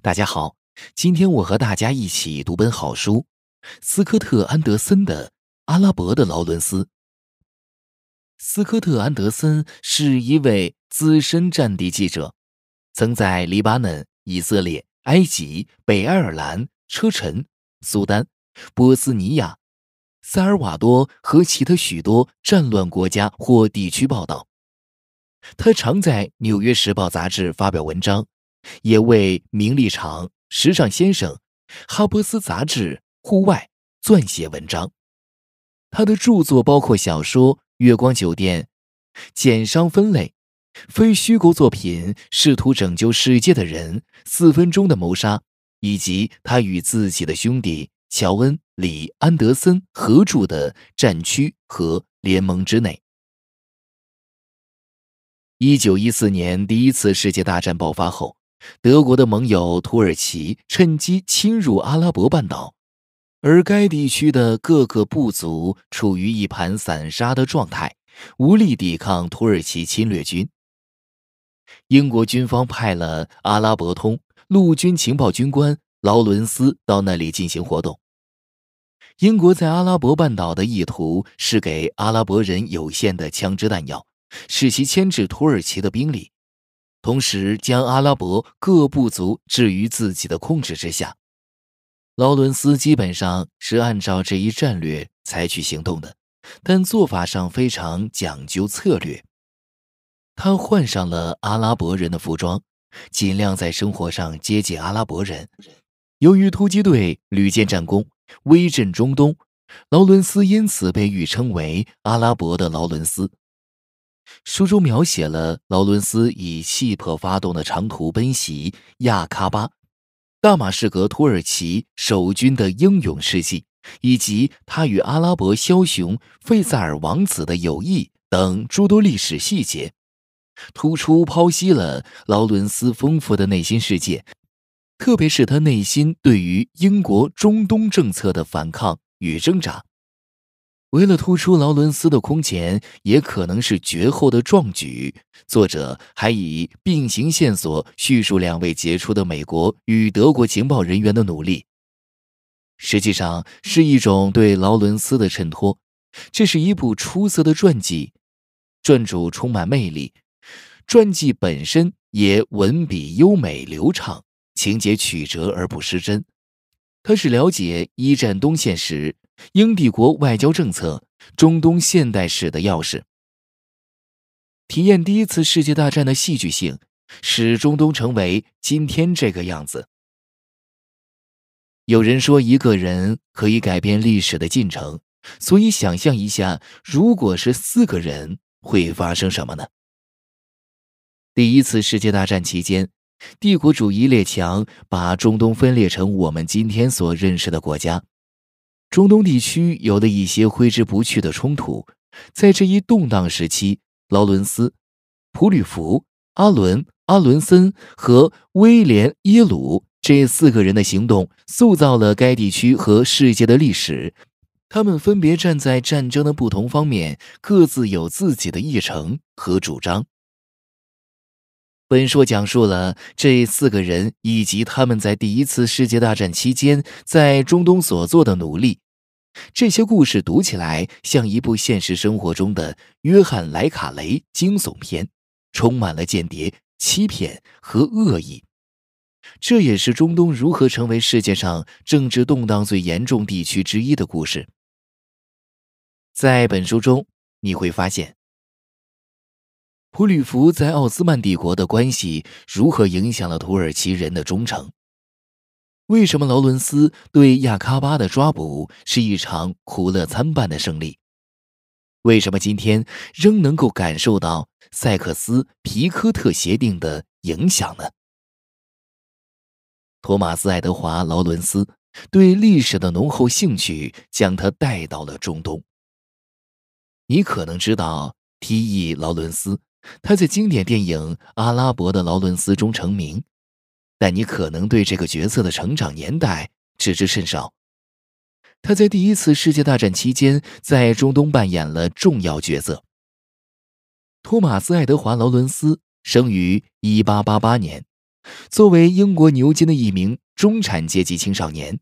大家好，今天我和大家一起读本好书——斯科特·安德森的《阿拉伯的劳伦斯》。斯科特·安德森是一位资深战地记者，曾在黎巴嫩、以色列、埃及、北爱尔兰、车臣、苏丹、波斯尼亚、塞尔瓦多和其他许多战乱国家或地区报道。他常在《纽约时报》杂志发表文章。也为《名利场》《时尚先生》《哈珀斯杂志》《户外》撰写文章。他的著作包括小说《月光酒店》《简商分类》非虚构作品《试图拯救世界的人》《四分钟的谋杀》，以及他与自己的兄弟乔恩·李·安德森合著的《战区和联盟之内》。一九一四年，第一次世界大战爆发后。德国的盟友土耳其趁机侵入阿拉伯半岛，而该地区的各个部族处于一盘散沙的状态，无力抵抗土耳其侵略军。英国军方派了阿拉伯通陆军情报军官劳伦斯到那里进行活动。英国在阿拉伯半岛的意图是给阿拉伯人有限的枪支弹药，使其牵制土耳其的兵力。同时，将阿拉伯各部族置于自己的控制之下。劳伦斯基本上是按照这一战略采取行动的，但做法上非常讲究策略。他换上了阿拉伯人的服装，尽量在生活上接近阿拉伯人。由于突击队屡建战功，威震中东，劳伦斯因此被誉称为“阿拉伯的劳伦斯”。书中描写了劳伦斯以气魄发动的长途奔袭亚喀巴、大马士革、土耳其守军的英勇事迹，以及他与阿拉伯枭雄费萨尔王子的友谊等诸多历史细节，突出剖析了劳伦斯丰富的内心世界，特别是他内心对于英国中东政策的反抗与挣扎。为了突出劳伦斯的空前，也可能是绝后的壮举，作者还以并行线索叙述两位杰出的美国与德国情报人员的努力，实际上是一种对劳伦斯的衬托。这是一部出色的传记，传主充满魅力，传记本身也文笔优美流畅，情节曲折而不失真。开是了解一战东线时英帝国外交政策，中东现代史的钥匙。体验第一次世界大战的戏剧性，使中东成为今天这个样子。有人说，一个人可以改变历史的进程，所以想象一下，如果是四个人，会发生什么呢？第一次世界大战期间，帝国主义列强把中东分裂成我们今天所认识的国家。中东地区有的一些挥之不去的冲突，在这一动荡时期，劳伦斯、普吕弗、阿伦、阿伦森和威廉·耶鲁这四个人的行动塑造了该地区和世界的历史。他们分别站在战争的不同方面，各自有自己的议程和主张。本书讲述了这四个人以及他们在第一次世界大战期间在中东所做的努力。这些故事读起来像一部现实生活中的约翰·莱卡雷惊悚片，充满了间谍、欺骗和恶意。这也是中东如何成为世界上政治动荡最严重地区之一的故事。在本书中，你会发现。普吕弗在奥斯曼帝国的关系如何影响了土耳其人的忠诚？为什么劳伦斯对亚喀巴的抓捕是一场苦乐参半的胜利？为什么今天仍能够感受到塞克斯皮科特协定的影响呢？托马斯·爱德华·劳伦斯对历史的浓厚兴趣将他带到了中东。你可能知道，T.E. 劳伦斯。他在经典电影《阿拉伯的劳伦斯》中成名，但你可能对这个角色的成长年代知之甚少。他在第一次世界大战期间在中东扮演了重要角色。托马斯·爱德华·劳伦斯生于1888年，作为英国牛津的一名中产阶级青少年，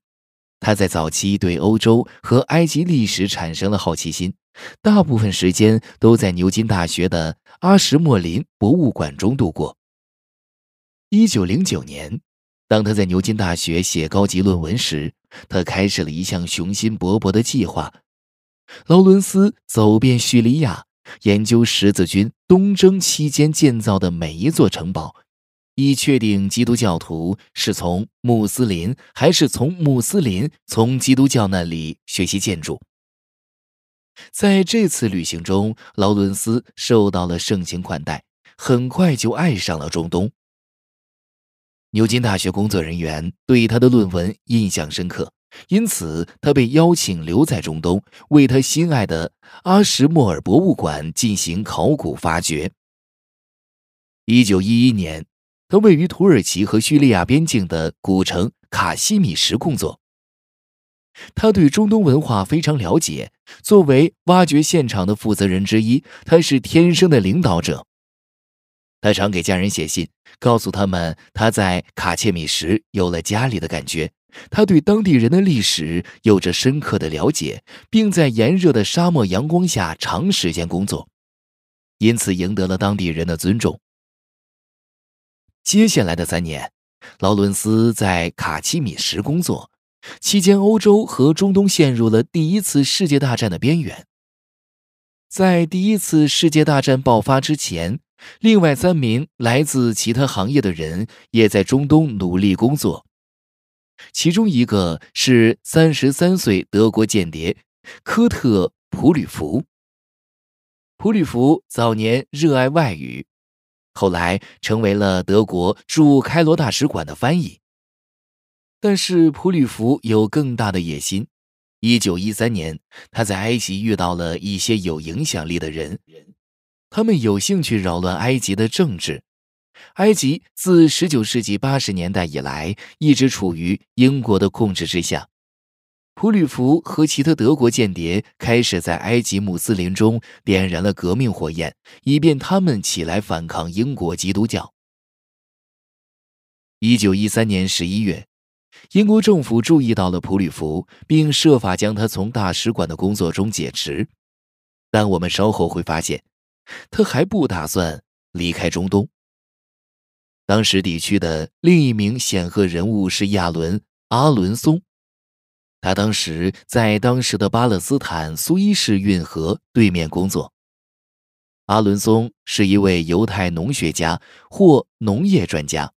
他在早期对欧洲和埃及历史产生了好奇心，大部分时间都在牛津大学的。阿什莫林博物馆中度过。一九零九年，当他在牛津大学写高级论文时，他开始了一项雄心勃勃的计划。劳伦斯走遍叙利亚，研究十字军东征期间建造的每一座城堡，以确定基督教徒是从穆斯林还是从穆斯林从基督教那里学习建筑。在这次旅行中，劳伦斯受到了盛情款待，很快就爱上了中东。牛津大学工作人员对他的论文印象深刻，因此他被邀请留在中东，为他心爱的阿什莫尔博物馆进行考古发掘。1911年，他位于土耳其和叙利亚边境的古城卡西米什工作。他对中东文化非常了解。作为挖掘现场的负责人之一，他是天生的领导者。他常给家人写信，告诉他们他在卡切米什有了家里的感觉。他对当地人的历史有着深刻的了解，并在炎热的沙漠阳光下长时间工作，因此赢得了当地人的尊重。接下来的三年，劳伦斯在卡切米什工作。期间，欧洲和中东陷入了第一次世界大战的边缘。在第一次世界大战爆发之前，另外三名来自其他行业的人也在中东努力工作。其中一个是三十三岁德国间谍科特普吕弗。普吕弗早年热爱外语，后来成为了德国驻开罗大使馆的翻译。但是普吕弗有更大的野心。一九一三年，他在埃及遇到了一些有影响力的人，他们有兴趣扰乱埃及的政治。埃及自十九世纪八十年代以来一直处于英国的控制之下。普吕弗和其他德国间谍开始在埃及穆斯林中点燃了革命火焰，以便他们起来反抗英国基督教。一九一三年十一月。英国政府注意到了普里弗，并设法将他从大使馆的工作中解职。但我们稍后会发现，他还不打算离开中东。当时地区的另一名显赫人物是亚伦·阿伦松，他当时在当时的巴勒斯坦苏伊士运河对面工作。阿伦松是一位犹太农学家或农业专家。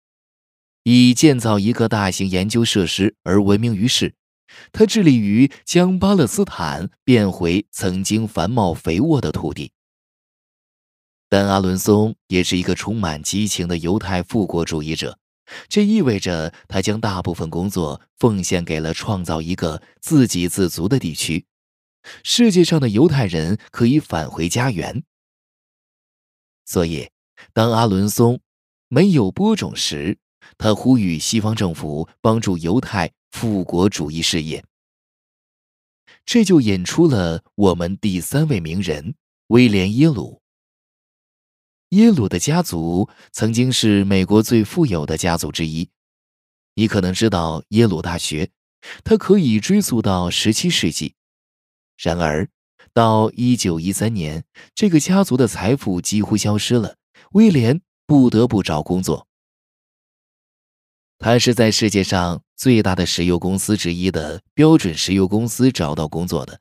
以建造一个大型研究设施而闻名于世，他致力于将巴勒斯坦变回曾经繁茂肥沃的土地。但阿伦松也是一个充满激情的犹太复国主义者，这意味着他将大部分工作奉献给了创造一个自给自足的地区，世界上的犹太人可以返回家园。所以，当阿伦松没有播种时，他呼吁西方政府帮助犹太复国主义事业，这就引出了我们第三位名人威廉·耶鲁。耶鲁的家族曾经是美国最富有的家族之一，你可能知道耶鲁大学，它可以追溯到17世纪。然而，到1913年，这个家族的财富几乎消失了，威廉不得不找工作。他是在世界上最大的石油公司之一的标准石油公司找到工作的。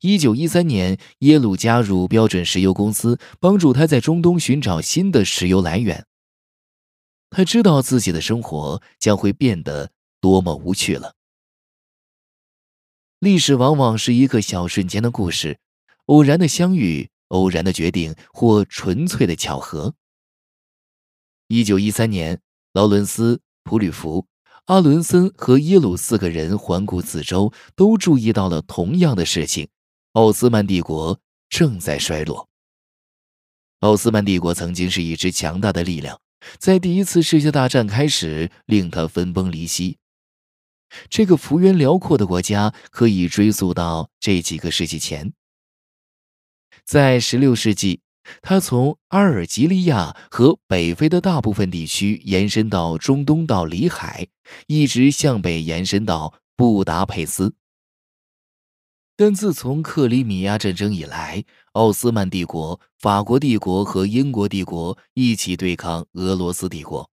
一九一三年，耶鲁加入标准石油公司，帮助他在中东寻找新的石油来源。他知道自己的生活将会变得多么无趣了。历史往往是一个小瞬间的故事，偶然的相遇，偶然的决定，或纯粹的巧合。一九一三年，劳伦斯。普里弗、阿伦森和耶鲁四个人环顾四周，都注意到了同样的事情：奥斯曼帝国正在衰落。奥斯曼帝国曾经是一支强大的力量，在第一次世界大战开始，令它分崩离析。这个幅员辽阔的国家可以追溯到这几个世纪前，在十六世纪。它从阿尔及利亚和北非的大部分地区延伸到中东到里海，一直向北延伸到布达佩斯。但自从克里米亚战争以来，奥斯曼帝国、法国帝国和英国帝国一起对抗俄罗斯帝国。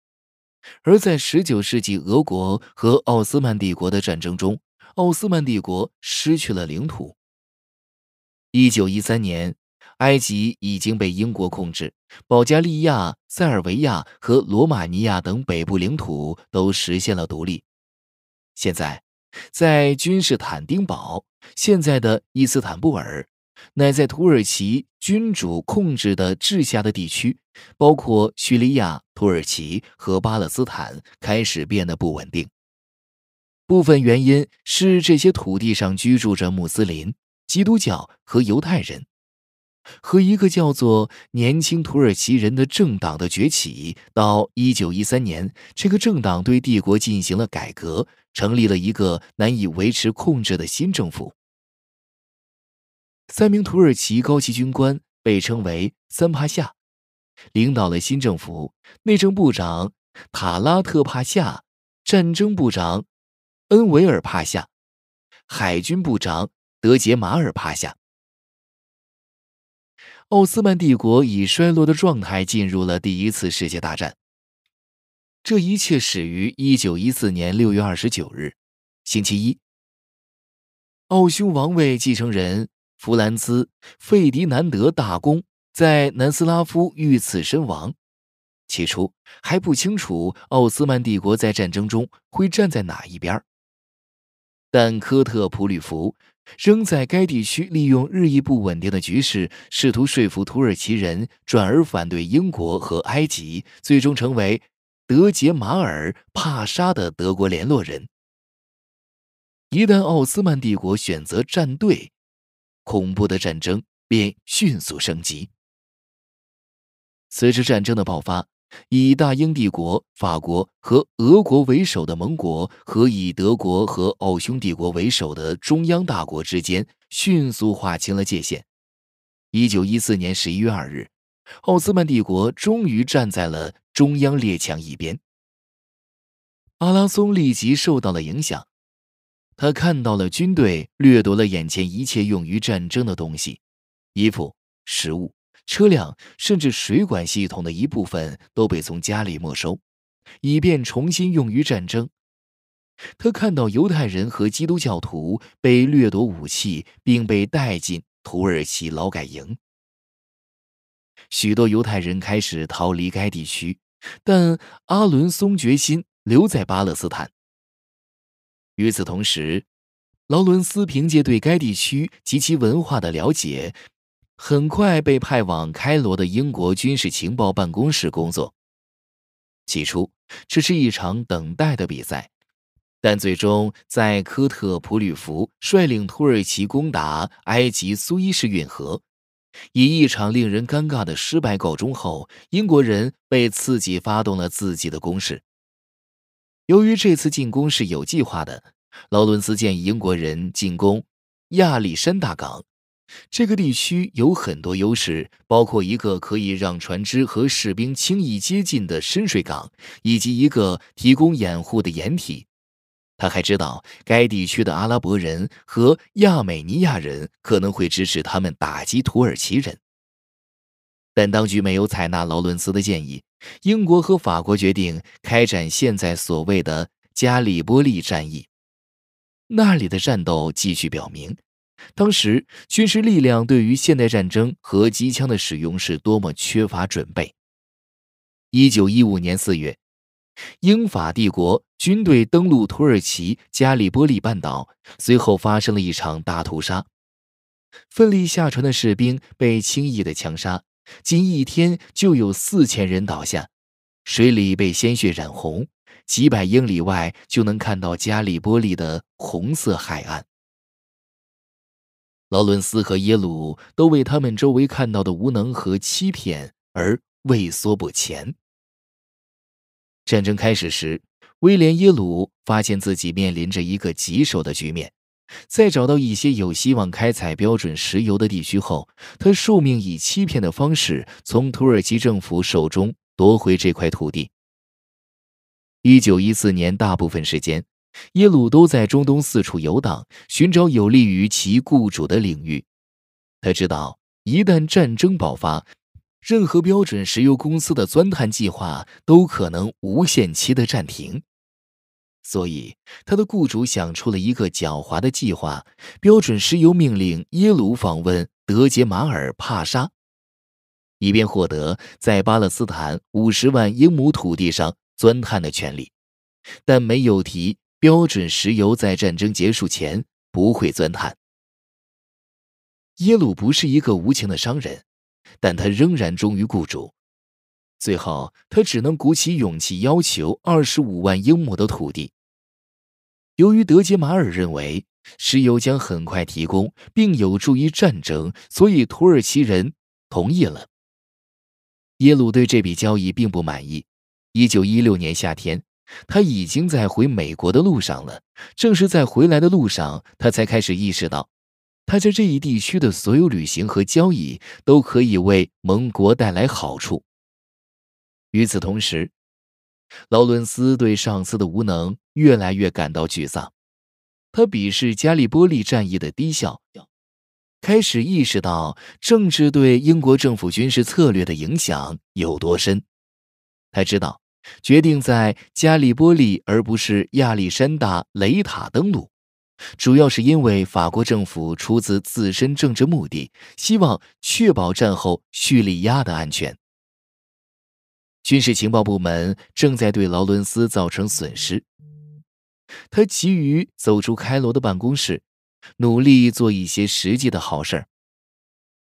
而在19世纪俄国和奥斯曼帝国的战争中，奥斯曼帝国失去了领土。1913年。埃及已经被英国控制，保加利亚、塞尔维亚和罗马尼亚等北部领土都实现了独立。现在，在君士坦丁堡（现在的伊斯坦布尔），乃在土耳其君主控制的治下的地区，包括叙利亚、土耳其和巴勒斯坦，开始变得不稳定。部分原因是这些土地上居住着穆斯林、基督教和犹太人。和一个叫做“年轻土耳其人”的政党的崛起到一九一三年，这个政党对帝国进行了改革，成立了一个难以维持控制的新政府。三名土耳其高级军官被称为“三帕夏”，领导了新政府：内政部长塔拉特帕夏、战争部长恩维尔帕夏、海军部长德杰马尔帕夏。奥斯曼帝国以衰落的状态进入了第一次世界大战。这一切始于1914年6月29日，星期一，奥匈王位继承人弗兰兹·费迪南德大公在南斯拉夫遇刺身亡。起初还不清楚奥斯曼帝国在战争中会站在哪一边，但科特普吕福。仍在该地区利用日益不稳定的局势，试图说服土耳其人转而反对英国和埃及，最终成为德杰马尔帕沙的德国联络人。一旦奥斯曼帝国选择站队，恐怖的战争便迅速升级。随着战争的爆发。以大英帝国、法国和俄国为首的盟国和以德国和奥匈帝国为首的中央大国之间迅速划清了界限。一九一四年十一月二日，奥斯曼帝国终于站在了中央列强一边。阿拉松立即受到了影响，他看到了军队掠夺了眼前一切用于战争的东西：衣服、食物。车辆甚至水管系统的一部分都被从家里没收，以便重新用于战争。他看到犹太人和基督教徒被掠夺武器，并被带进土耳其劳改营。许多犹太人开始逃离该地区，但阿伦松决心留在巴勒斯坦。与此同时，劳伦斯凭借对该地区及其文化的了解。很快被派往开罗的英国军事情报办公室工作。起初，这是一场等待的比赛，但最终在科特普吕福率领土耳其攻打埃及苏伊士运河，以一场令人尴尬的失败告终后，英国人被刺激，发动了自己的攻势。由于这次进攻是有计划的，劳伦斯建议英国人进攻亚历山大港。这个地区有很多优势，包括一个可以让船只和士兵轻易接近的深水港，以及一个提供掩护的掩体。他还知道该地区的阿拉伯人和亚美尼亚人可能会支持他们打击土耳其人。但当局没有采纳劳伦斯的建议，英国和法国决定开展现在所谓的加里波利战役。那里的战斗继续表明。当时军事力量对于现代战争和机枪的使用是多么缺乏准备！一九一五年四月，英法帝国军队登陆土耳其加里波利半岛，随后发生了一场大屠杀。奋力下船的士兵被轻易地枪杀，仅一天就有四千人倒下，水里被鲜血染红，几百英里外就能看到加里波利的红色海岸。劳伦斯和耶鲁都为他们周围看到的无能和欺骗而畏缩不前。战争开始时，威廉·耶鲁发现自己面临着一个棘手的局面。在找到一些有希望开采标准石油的地区后，他受命以欺骗的方式从土耳其政府手中夺回这块土地。一九一四年大部分时间。耶鲁都在中东四处游荡，寻找有利于其雇主的领域。他知道，一旦战争爆发，任何标准石油公司的钻探计划都可能无限期的暂停。所以，他的雇主想出了一个狡猾的计划：标准石油命令耶鲁访问德杰马尔帕沙，以便获得在巴勒斯坦五十万英亩土地上钻探的权利，但没有提。标准石油在战争结束前不会钻探。耶鲁不是一个无情的商人，但他仍然忠于雇主。最后，他只能鼓起勇气要求二十五万英亩的土地。由于德杰马尔认为石油将很快提供，并有助于战争，所以土耳其人同意了。耶鲁对这笔交易并不满意。一九一六年夏天。他已经在回美国的路上了。正是在回来的路上，他才开始意识到，他在这一地区的所有旅行和交易都可以为盟国带来好处。与此同时，劳伦斯对上司的无能越来越感到沮丧。他鄙视加利波利战役的低效，开始意识到政治对英国政府军事策略的影响有多深。他知道。决定在加利波利而不是亚历山大雷塔登陆，主要是因为法国政府出自自身政治目的，希望确保战后叙利亚的安全。军事情报部门正在对劳伦斯造成损失。他急于走出开罗的办公室，努力做一些实际的好事儿。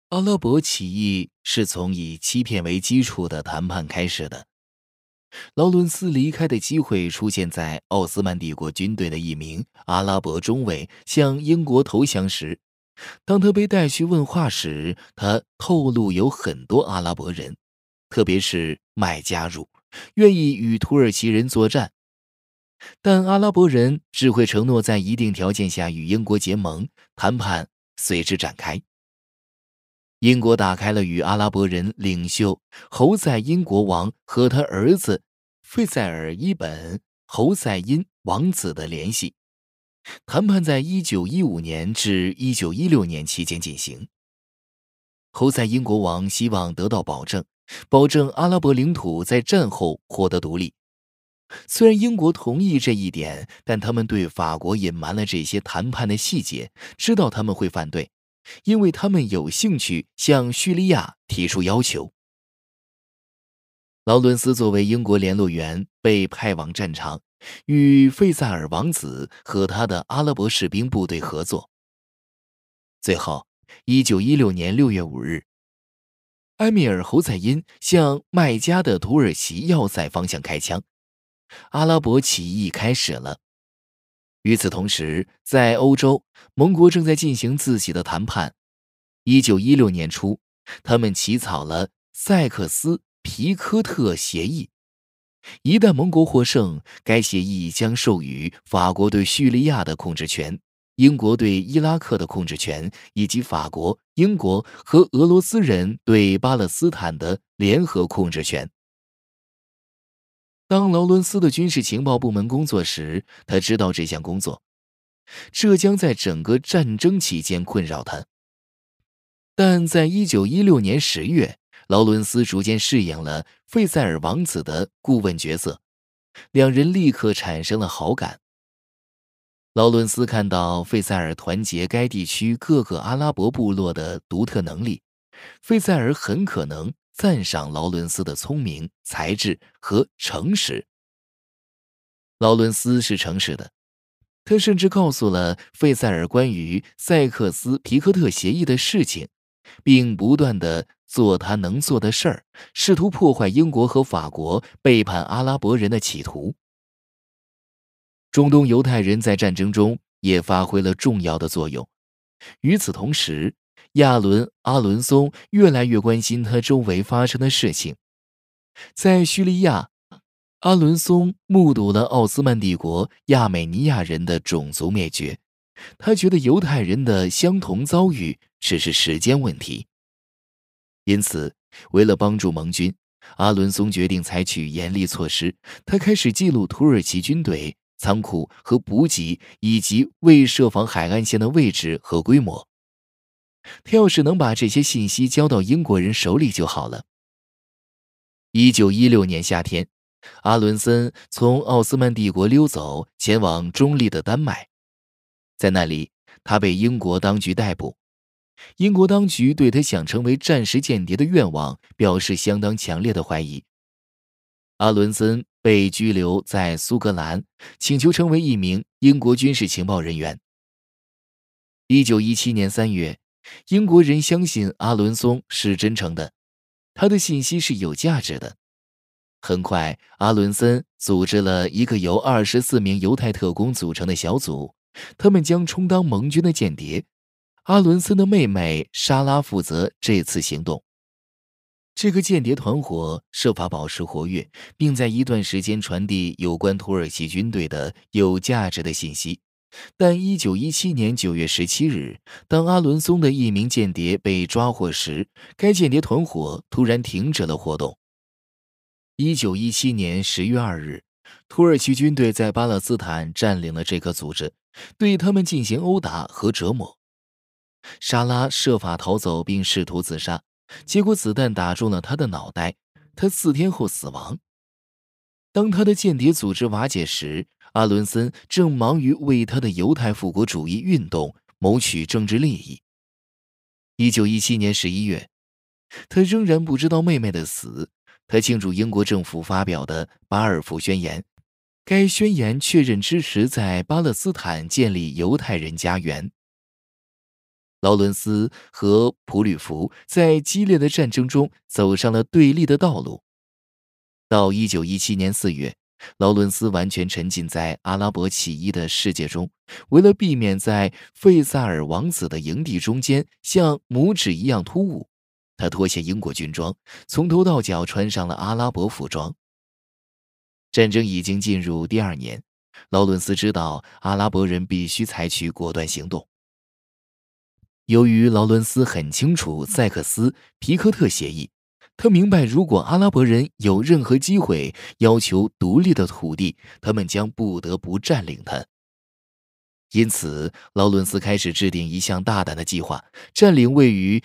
阿拉伯起义是从以欺骗为基础的谈判开始的。劳伦斯离开的机会出现在奥斯曼帝国军队的一名阿拉伯中尉向英国投降时。当他被带去问话时，他透露有很多阿拉伯人，特别是麦加入，愿意与土耳其人作战，但阿拉伯人只会承诺在一定条件下与英国结盟。谈判随之展开。英国打开了与阿拉伯人领袖侯赛因国王和他儿子费塞尔·伊本·侯赛因王子的联系。谈判在一九一五年至一九一六年期间进行。侯赛因国王希望得到保证，保证阿拉伯领土在战后获得独立。虽然英国同意这一点，但他们对法国隐瞒了这些谈判的细节，知道他们会反对。因为他们有兴趣向叙利亚提出要求。劳伦斯作为英国联络员被派往战场，与费萨尔王子和他的阿拉伯士兵部队合作。最后，一九一六年六月五日，埃米尔侯赛因向麦加的土耳其要塞方向开枪，阿拉伯起义开始了。与此同时，在欧洲，盟国正在进行自己的谈判。一九一六年初，他们起草了塞克斯皮科特协议。一旦盟国获胜，该协议将授予法国对叙利亚的控制权，英国对伊拉克的控制权，以及法国、英国和俄罗斯人对巴勒斯坦的联合控制权。当劳伦斯的军事情报部门工作时，他知道这项工作，这将在整个战争期间困扰他。但在一九一六年十月，劳伦斯逐渐适应了费塞尔王子的顾问角色，两人立刻产生了好感。劳伦斯看到费塞尔团结该地区各个阿拉伯部落的独特能力，费塞尔很可能。赞赏劳伦斯的聪明才智和诚实。劳伦斯是诚实的，他甚至告诉了费塞尔关于塞克斯皮克特协议的事情，并不断的做他能做的事儿，试图破坏英国和法国背叛阿拉伯人的企图。中东犹太人在战争中也发挥了重要的作用。与此同时，亚伦·阿伦松越来越关心他周围发生的事情。在叙利亚，阿伦松目睹了奥斯曼帝国亚美尼亚人的种族灭绝，他觉得犹太人的相同遭遇只是时间问题。因此，为了帮助盟军，阿伦松决定采取严厉措施。他开始记录土耳其军队仓库和补给，以及未设防海岸线的位置和规模。他要是能把这些信息交到英国人手里就好了。一九一六年夏天，阿伦森从奥斯曼帝国溜走，前往中立的丹麦，在那里他被英国当局逮捕。英国当局对他想成为战时间谍的愿望表示相当强烈的怀疑。阿伦森被拘留在苏格兰，请求成为一名英国军事情报人员。一九一七年三月。英国人相信阿伦松是真诚的，他的信息是有价值的。很快，阿伦森组织了一个由二十四名犹太特工组成的小组，他们将充当盟军的间谍。阿伦森的妹妹莎拉负责这次行动。这个间谍团伙设法保持活跃，并在一段时间传递有关土耳其军队的有价值的信息。但一九一七年九月十七日，当阿伦松的一名间谍被抓获时，该间谍团伙突然停止了活动。一九一七年十月二日，土耳其军队在巴勒斯坦占领了这个组织，对他们进行殴打和折磨。莎拉设法逃走并试图自杀，结果子弹打中了他的脑袋，他四天后死亡。当他的间谍组织瓦解时。阿伦森正忙于为他的犹太复国主义运动谋取政治利益。一九一七年十一月，他仍然不知道妹妹的死。他庆祝英国政府发表的巴尔福宣言，该宣言确认支持在巴勒斯坦建立犹太人家园。劳伦斯和普吕弗在激烈的战争中走上了对立的道路。到一九一七年四月。劳伦斯完全沉浸在阿拉伯起义的世界中。为了避免在费萨尔王子的营地中间像拇指一样突兀，他脱下英国军装，从头到脚穿上了阿拉伯服装。战争已经进入第二年，劳伦斯知道阿拉伯人必须采取果断行动。由于劳伦斯很清楚塞克斯皮科特协议。他明白，如果阿拉伯人有任何机会要求独立的土地，他们将不得不占领它。因此，劳伦斯开始制定一项大胆的计划：占领位于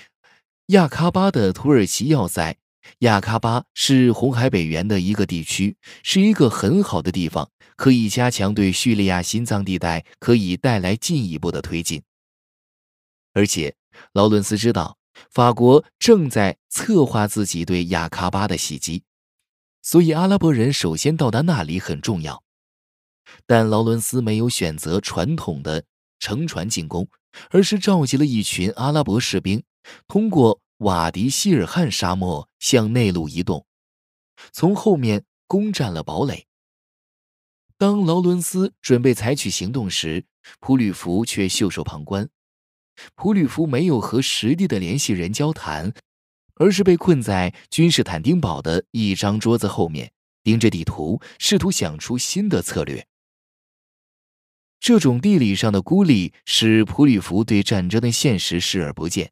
亚喀巴的土耳其要塞。亚喀巴是红海北缘的一个地区，是一个很好的地方，可以加强对叙利亚心脏地带，可以带来进一步的推进。而且，劳伦斯知道。法国正在策划自己对雅喀巴的袭击，所以阿拉伯人首先到达那里很重要。但劳伦斯没有选择传统的乘船进攻，而是召集了一群阿拉伯士兵，通过瓦迪希尔汗沙漠向内陆移动，从后面攻占了堡垒。当劳伦斯准备采取行动时，普吕福却袖手旁观。普里夫没有和实地的联系人交谈，而是被困在君士坦丁堡的一张桌子后面，盯着地图，试图想出新的策略。这种地理上的孤立使普里夫对战争的现实视而不见，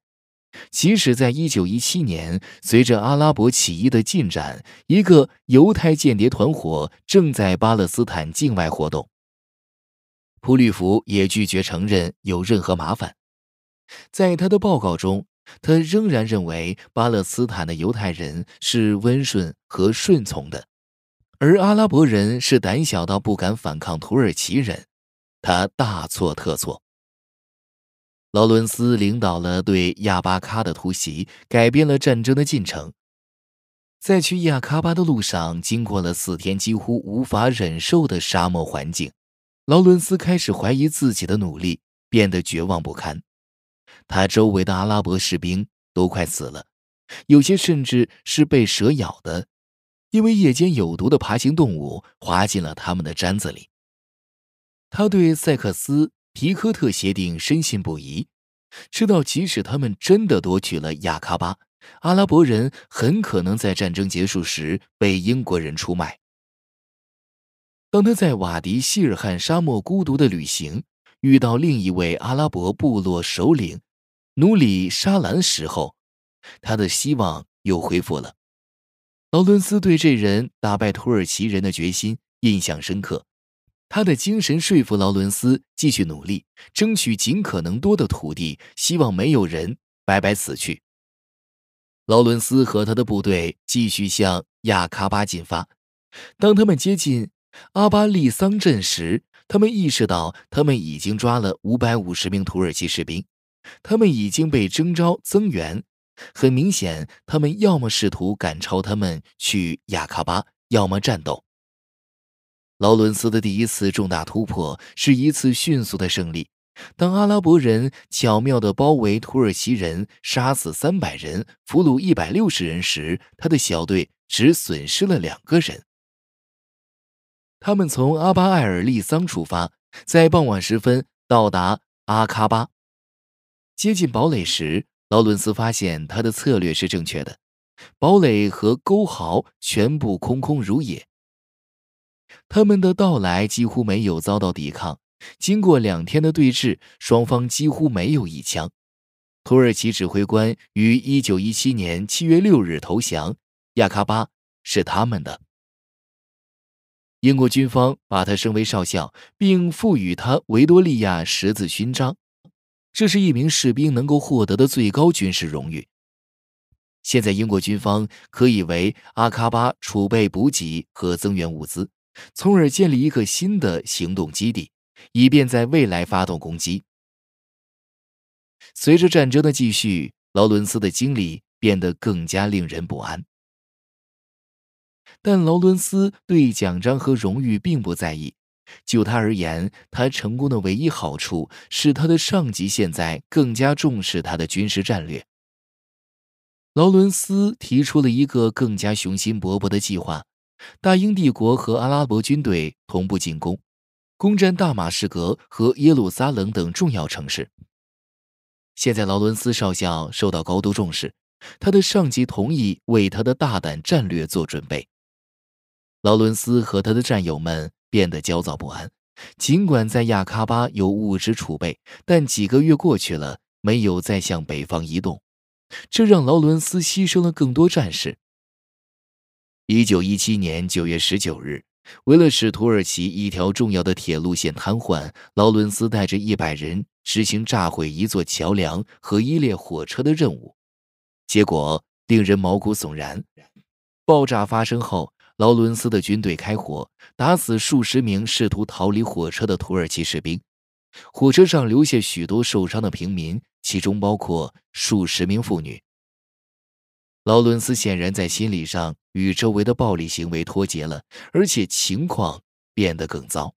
即使在1917年，随着阿拉伯起义的进展，一个犹太间谍团伙正在巴勒斯坦境外活动，普里夫也拒绝承认有任何麻烦。在他的报告中，他仍然认为巴勒斯坦的犹太人是温顺和顺从的，而阿拉伯人是胆小到不敢反抗土耳其人。他大错特错。劳伦斯领导了对亚巴卡的突袭，改变了战争的进程。在去亚喀巴的路上，经过了四天几乎无法忍受的沙漠环境，劳伦斯开始怀疑自己的努力，变得绝望不堪。他周围的阿拉伯士兵都快死了，有些甚至是被蛇咬的，因为夜间有毒的爬行动物滑进了他们的毡子里。他对塞克斯皮科特协定深信不疑，知道即使他们真的夺取了亚喀巴，阿拉伯人很可能在战争结束时被英国人出卖。当他在瓦迪希尔汗沙漠孤独的旅行，遇到另一位阿拉伯部落首领。努里沙兰时候，他的希望又恢复了。劳伦斯对这人打败土耳其人的决心印象深刻，他的精神说服劳伦斯继续努力，争取尽可能多的土地，希望没有人白白死去。劳伦斯和他的部队继续向亚喀巴进发。当他们接近阿巴利桑镇时，他们意识到他们已经抓了五百五十名土耳其士兵。他们已经被征召增援，很明显，他们要么试图赶超他们去雅喀巴，要么战斗。劳伦斯的第一次重大突破是一次迅速的胜利。当阿拉伯人巧妙地包围土耳其人，杀死三百人，俘虏一百六十人时，他的小队只损失了两个人。他们从阿巴艾尔利桑出发，在傍晚时分到达阿喀巴。接近堡垒时，劳伦斯发现他的策略是正确的。堡垒和沟壕全部空空如也。他们的到来几乎没有遭到抵抗。经过两天的对峙，双方几乎没有一枪。土耳其指挥官于1917年7月6日投降。亚喀巴是他们的。英国军方把他升为少校，并赋予他维多利亚十字勋章。这是一名士兵能够获得的最高军事荣誉。现在，英国军方可以为阿卡巴储备补给和增援物资，从而建立一个新的行动基地，以便在未来发动攻击。随着战争的继续，劳伦斯的经历变得更加令人不安。但劳伦斯对奖章和荣誉并不在意。就他而言，他成功的唯一好处是他的上级现在更加重视他的军事战略。劳伦斯提出了一个更加雄心勃勃的计划：大英帝国和阿拉伯军队同步进攻，攻占大马士革和耶路撒冷等重要城市。现在，劳伦斯少校受到高度重视，他的上级同意为他的大胆战略做准备。劳伦斯和他的战友们。变得焦躁不安。尽管在亚喀巴有物质储备，但几个月过去了，没有再向北方移动，这让劳伦斯牺牲了更多战士。一九一七年九月十九日，为了使土耳其一条重要的铁路线瘫痪，劳伦斯带着一百人执行炸毁一座桥梁和一列火车的任务，结果令人毛骨悚然。爆炸发生后。劳伦斯的军队开火，打死数十名试图逃离火车的土耳其士兵，火车上留下许多受伤的平民，其中包括数十名妇女。劳伦斯显然在心理上与周围的暴力行为脱节了，而且情况变得更糟。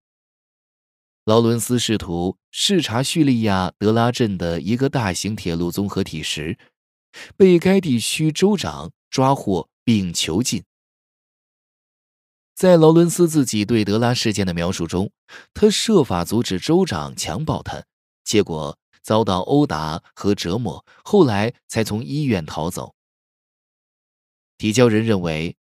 劳伦斯试图视察叙利亚德拉镇的一个大型铁路综合体时，被该地区州长抓获并囚禁。在劳伦斯自己对德拉事件的描述中，他设法阻止州长强暴他，结果遭到殴打和折磨，后来才从医院逃走。提交人认为，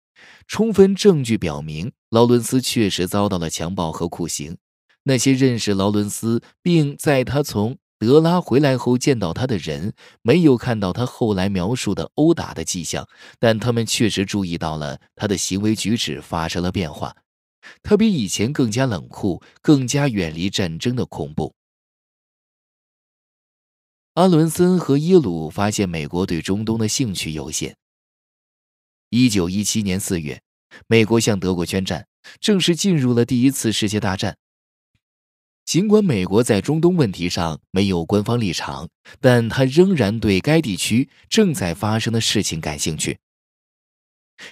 充分证据表明劳伦斯确实遭到了强暴和酷刑。那些认识劳伦斯，并在他从德拉回来后见到他的人，没有看到他后来描述的殴打的迹象，但他们确实注意到了他的行为举止发生了变化，他比以前更加冷酷，更加远离战争的恐怖。阿伦森和耶鲁发现美国对中东的兴趣有限。一九一七年四月，美国向德国宣战，正式进入了第一次世界大战。尽管美国在中东问题上没有官方立场，但他仍然对该地区正在发生的事情感兴趣。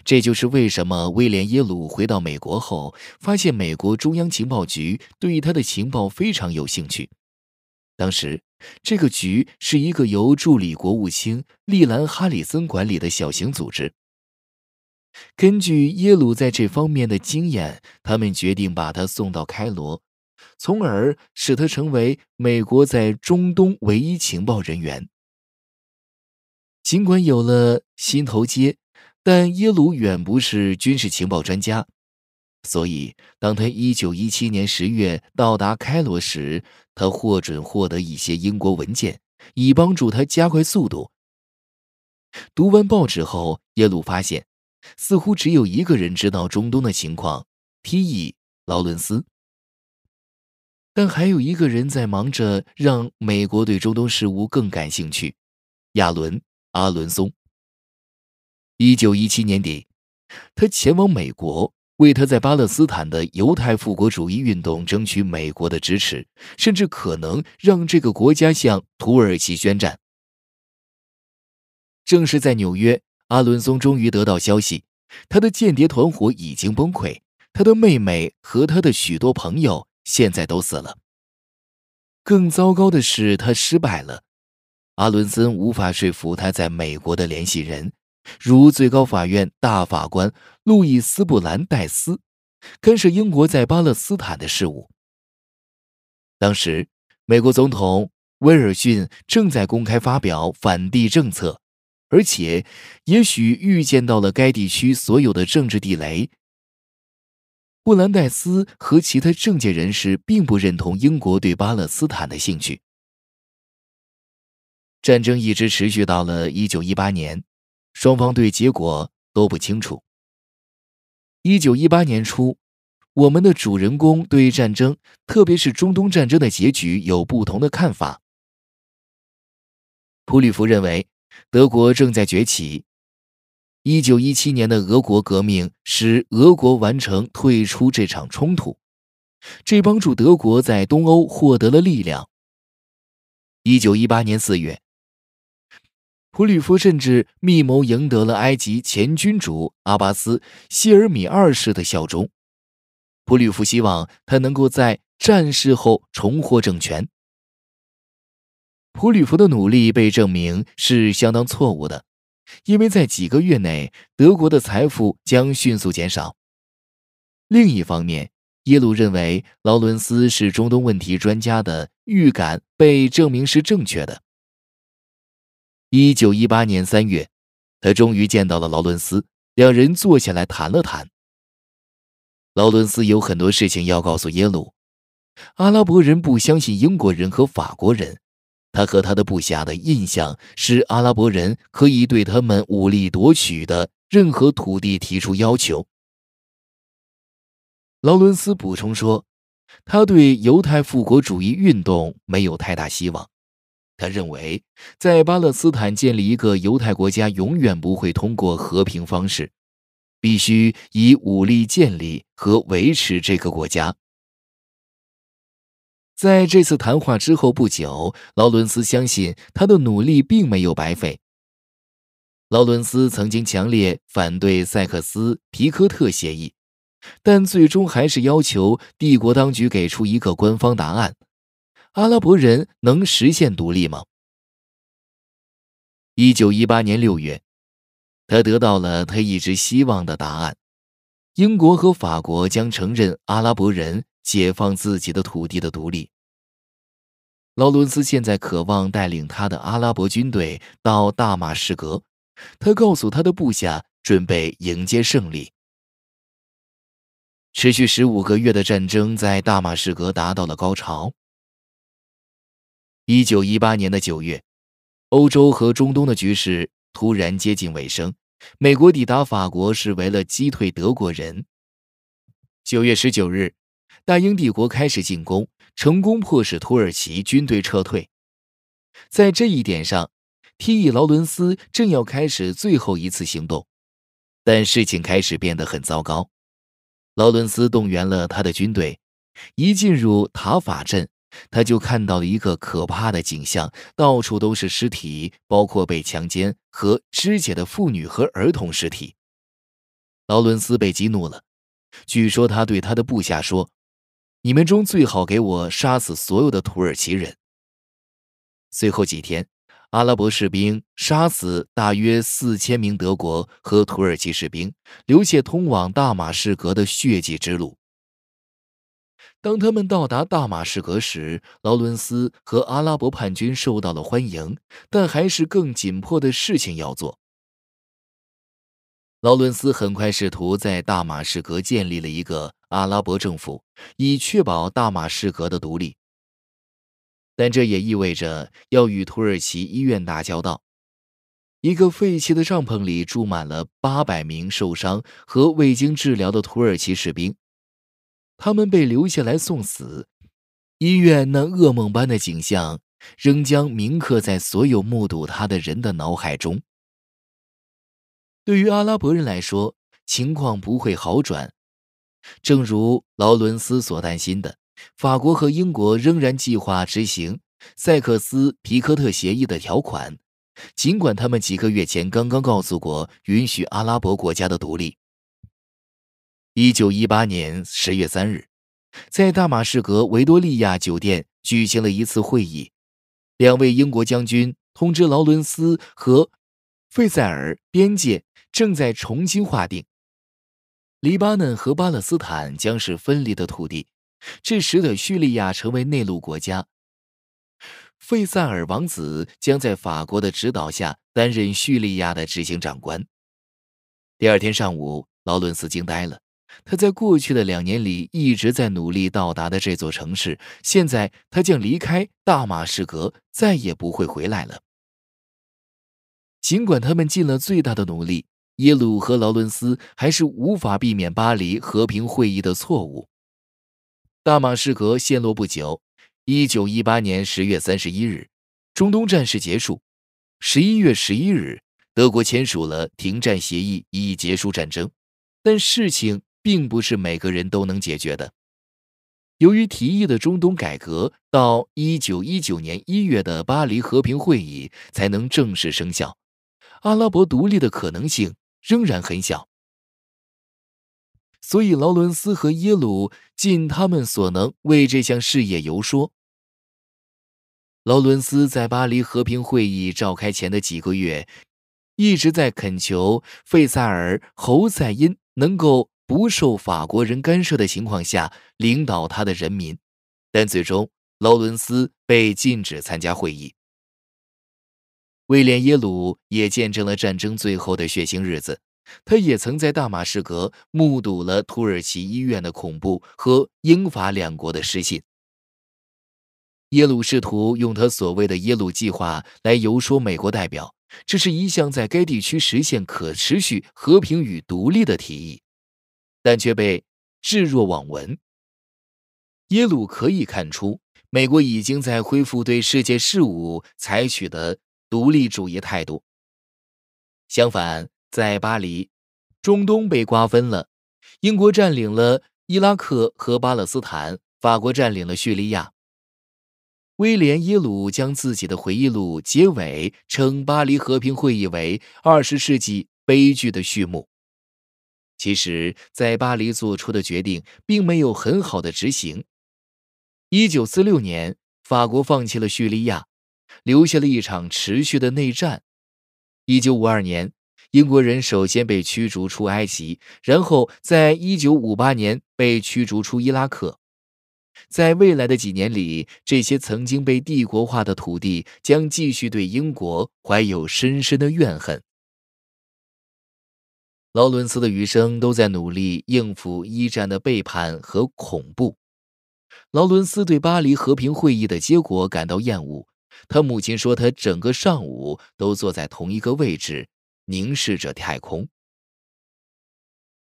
这就是为什么威廉·耶鲁回到美国后，发现美国中央情报局对他的情报非常有兴趣。当时，这个局是一个由助理国务卿利兰·哈里森管理的小型组织。根据耶鲁在这方面的经验，他们决定把他送到开罗。从而使他成为美国在中东唯一情报人员。尽管有了新头街，但耶鲁远不是军事情报专家，所以当他1917年10月到达开罗时，他获准获得一些英国文件，以帮助他加快速度。读完报纸后，耶鲁发现，似乎只有一个人知道中东的情况 ——T.E. 劳伦斯。但还有一个人在忙着让美国对中东事务更感兴趣，亚伦·阿伦松。一九一七年底，他前往美国，为他在巴勒斯坦的犹太复国主义运动争取美国的支持，甚至可能让这个国家向土耳其宣战。正是在纽约，阿伦松终于得到消息，他的间谍团伙已经崩溃，他的妹妹和他的许多朋友。现在都死了。更糟糕的是，他失败了。阿伦森无法说服他在美国的联系人，如最高法院大法官路易斯·布兰戴斯，干涉英国在巴勒斯坦的事务。当时，美国总统威尔逊正在公开发表反帝政策，而且，也许预见到了该地区所有的政治地雷。布兰代斯和其他政界人士并不认同英国对巴勒斯坦的兴趣。战争一直持续到了一九一八年，双方对结果都不清楚。一九一八年初，我们的主人公对战争，特别是中东战争的结局有不同的看法。普里弗认为，德国正在崛起。一九一七年的俄国革命使俄国完成退出这场冲突，这帮助德国在东欧获得了力量。一九一八年四月，普里夫甚至密谋赢得了埃及前君主阿巴斯·谢尔米二世的效忠。普里夫希望他能够在战事后重获政权。普里夫的努力被证明是相当错误的。因为在几个月内，德国的财富将迅速减少。另一方面，耶鲁认为劳伦斯是中东问题专家的预感被证明是正确的。1918年3月，他终于见到了劳伦斯，两人坐下来谈了谈。劳伦斯有很多事情要告诉耶鲁，阿拉伯人不相信英国人和法国人。他和他的部下的印象是，阿拉伯人可以对他们武力夺取的任何土地提出要求。劳伦斯补充说，他对犹太复国主义运动没有太大希望。他认为，在巴勒斯坦建立一个犹太国家永远不会通过和平方式，必须以武力建立和维持这个国家。在这次谈话之后不久，劳伦斯相信他的努力并没有白费。劳伦斯曾经强烈反对塞克斯皮科特协议，但最终还是要求帝国当局给出一个官方答案：阿拉伯人能实现独立吗？1918年6月，他得到了他一直希望的答案：英国和法国将承认阿拉伯人。解放自己的土地的独立。劳伦斯现在渴望带领他的阿拉伯军队到大马士革，他告诉他的部下准备迎接胜利。持续十五个月的战争在大马士革达到了高潮。一九一八年的九月，欧洲和中东的局势突然接近尾声。美国抵达法国是为了击退德国人。九月十九日。大英帝国开始进攻，成功迫使土耳其军队撤退。在这一点上，T.E. 劳伦斯正要开始最后一次行动，但事情开始变得很糟糕。劳伦斯动员了他的军队，一进入塔法镇，他就看到了一个可怕的景象：到处都是尸体，包括被强奸和肢解的妇女和儿童尸体。劳伦斯被激怒了，据说他对他的部下说。你们中最好给我杀死所有的土耳其人。最后几天，阿拉伯士兵杀死大约四千名德国和土耳其士兵，留下通往大马士革的血迹之路。当他们到达大马士革时，劳伦斯和阿拉伯叛军受到了欢迎，但还是更紧迫的事情要做。劳伦斯很快试图在大马士革建立了一个。阿拉伯政府以确保大马士革的独立，但这也意味着要与土耳其医院打交道。一个废弃的帐篷里住满了八百名受伤和未经治疗的土耳其士兵，他们被留下来送死。医院那噩梦般的景象仍将铭刻在所有目睹他的人的脑海中。对于阿拉伯人来说，情况不会好转。正如劳伦斯所担心的，法国和英国仍然计划执行塞克斯皮科特协议的条款，尽管他们几个月前刚刚告诉过允许阿拉伯国家的独立。1918年10月3日，在大马士革维多利亚酒店举行了一次会议，两位英国将军通知劳伦斯和费塞尔，边界正在重新划定。黎巴嫩和巴勒斯坦将是分离的土地，这时的叙利亚成为内陆国家。费萨尔王子将在法国的指导下担任叙利亚的执行长官。第二天上午，劳伦斯惊呆了，他在过去的两年里一直在努力到达的这座城市，现在他将离开大马士革，再也不会回来了。尽管他们尽了最大的努力。耶鲁和劳伦斯还是无法避免巴黎和平会议的错误。大马士革陷落不久，一九一八年十月三十一日，中东战事结束。十一月十一日，德国签署了停战协议，以结束战争。但事情并不是每个人都能解决的。由于提议的中东改革到一九一九年一月的巴黎和平会议才能正式生效，阿拉伯独立的可能性。仍然很小，所以劳伦斯和耶鲁尽他们所能为这项事业游说。劳伦斯在巴黎和平会议召开前的几个月，一直在恳求费萨尔侯赛因能够不受法国人干涉的情况下领导他的人民，但最终劳伦斯被禁止参加会议。威廉·耶鲁也见证了战争最后的血腥日子，他也曾在大马士革目睹了土耳其医院的恐怖和英法两国的失信。耶鲁试图用他所谓的“耶鲁计划”来游说美国代表，这是一项在该地区实现可持续和平与独立的提议，但却被置若罔闻。耶鲁可以看出，美国已经在恢复对世界事务采取的。独立主义态度。相反，在巴黎，中东被瓜分了，英国占领了伊拉克和巴勒斯坦，法国占领了叙利亚。威廉·耶鲁将自己的回忆录结尾称巴黎和平会议为二十世纪悲剧的序幕。其实，在巴黎做出的决定并没有很好的执行。一九四六年，法国放弃了叙利亚。留下了一场持续的内战。一九五二年，英国人首先被驱逐出埃及，然后在一九五八年被驱逐出伊拉克。在未来的几年里，这些曾经被帝国化的土地将继续对英国怀有深深的怨恨。劳伦斯的余生都在努力应付一战的背叛和恐怖。劳伦斯对巴黎和平会议的结果感到厌恶。他母亲说，他整个上午都坐在同一个位置，凝视着太空。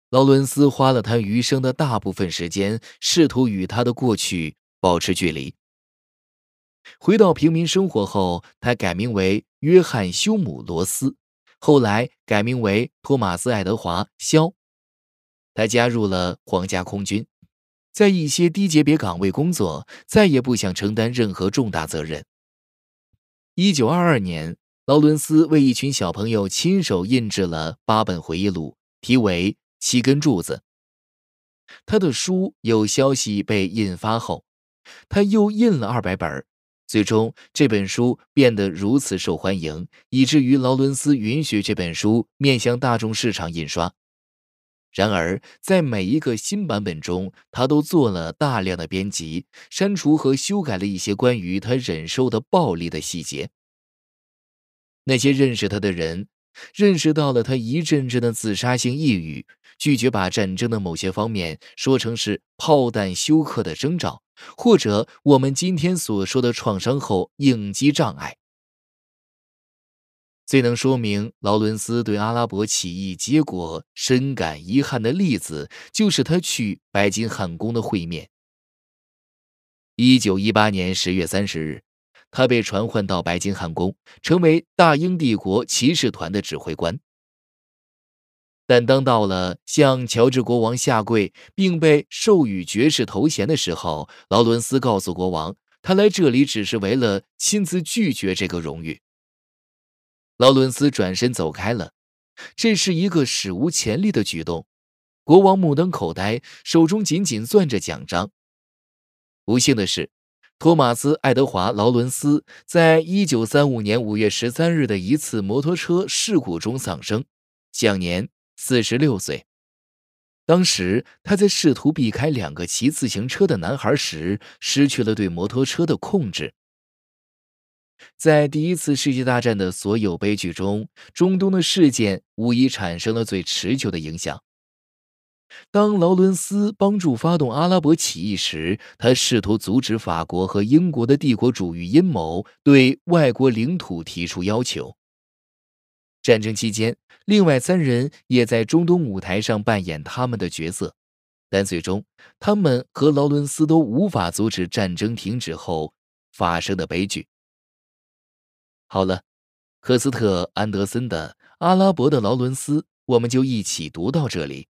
劳伦斯花了他余生的大部分时间，试图与他的过去保持距离。回到平民生活后，他改名为约翰·休姆·罗斯，后来改名为托马斯·爱德华·肖。他加入了皇家空军，在一些低级别岗位工作，再也不想承担任何重大责任。一九二二年，劳伦斯为一群小朋友亲手印制了八本回忆录，题为《七根柱子》。他的书有消息被印发后，他又印了二百本。最终，这本书变得如此受欢迎，以至于劳伦斯允许这本书面向大众市场印刷。然而，在每一个新版本中，他都做了大量的编辑、删除和修改了一些关于他忍受的暴力的细节。那些认识他的人，认识到了他一阵阵的自杀性抑郁，拒绝把战争的某些方面说成是炮弹休克的征兆，或者我们今天所说的创伤后应激障碍。最能说明劳伦斯对阿拉伯起义结果深感遗憾的例子，就是他去白金汉宫的会面。一九一八年十月三十日，他被传唤到白金汉宫，成为大英帝国骑士团的指挥官。但当到了向乔治国王下跪并被授予爵士头衔的时候，劳伦斯告诉国王，他来这里只是为了亲自拒绝这个荣誉。劳伦斯转身走开了，这是一个史无前例的举动。国王目瞪口呆，手中紧紧攥着奖章。不幸的是，托马斯·爱德华·劳伦斯在一九三五年五月十三日的一次摩托车事故中丧生，享年四十六岁。当时他在试图避开两个骑自行车的男孩时，失去了对摩托车的控制。在第一次世界大战的所有悲剧中，中东的事件无疑产生了最持久的影响。当劳伦斯帮助发动阿拉伯起义时，他试图阻止法国和英国的帝国主义阴谋对外国领土提出要求。战争期间，另外三人也在中东舞台上扮演他们的角色，但最终他们和劳伦斯都无法阻止战争停止后发生的悲剧。好了，科斯特·安德森的《阿拉伯的劳伦斯》，我们就一起读到这里。